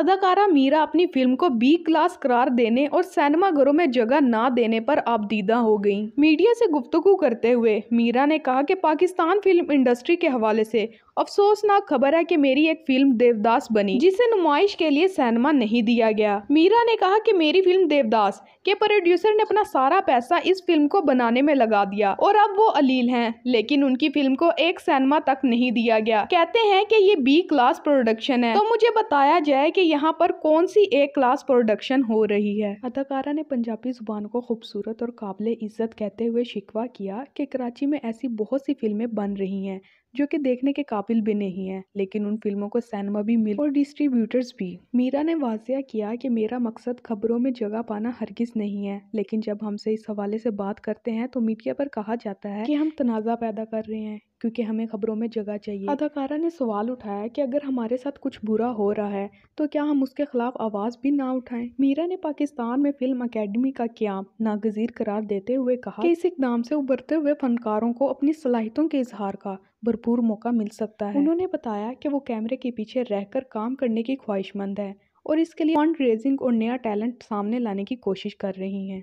अदाकारा मीरा अपनी फिल्म को बी क्लास करार देने और सैनमाघरों में जगह ना देने पर आपदीदा हो गईं। मीडिया से गुफ्तगु करते हुए मीरा ने कहा कि पाकिस्तान फिल्म इंडस्ट्री के हवाले से अफसोसनाक खबर है कि मेरी एक फिल्म देवदास बनी जिसे नुमाइश के लिए सैनमा नहीं दिया गया मीरा ने कहा कि मेरी फिल्म देवदास के प्रोड्यूसर ने अपना सारा पैसा इस फिल्म को बनाने में लगा दिया और अब वो अलील हैं लेकिन उनकी फिल्म को एक सैनमा तक नहीं दिया गया कहते हैं कि ये बी क्लास प्रोडक्शन है तो मुझे बताया जाए की यहाँ पर कौन सी ए क्लास प्रोडक्शन हो रही है अदाकारा ने पंजाबी जुबान को खूबसूरत और काबिल इज्जत कहते हुए शिकवा किया की कराची में ऐसी बहुत सी फिल्में बन रही है जो कि देखने के काबिल भी नहीं है लेकिन उन फिल्मों को सैनमा भी मिल और डिस्ट्रीब्यूटर्स भी मीरा ने वाजिया किया कि मेरा मकसद खबरों में जगह पाना हरगिज नहीं है लेकिन जब हमसे इस हवाले से बात करते हैं तो मीडिया पर कहा जाता है कि हम तनाज़ा पैदा कर रहे हैं क्योंकि हमें खबरों में जगह चाहिए अदाकारा ने सवाल उठाया कि अगर हमारे साथ कुछ बुरा हो रहा है तो क्या हम उसके खिलाफ आवाज़ भी ना उठाएं मीरा ने पाकिस्तान में फिल्म अकेडमी का क्याम नागजीर करार देते हुए कहा कि इस इकदाम से उबरते हुए फनकारों को अपनी सलाहितों के इजहार का भरपूर मौका मिल सकता है उन्होंने बताया कि वो कैमरे के पीछे रहकर काम करने की ख्वाहिशमंद है और इसके लिए फंड रेजिंग और नया टैलेंट सामने लाने की कोशिश कर रही हैं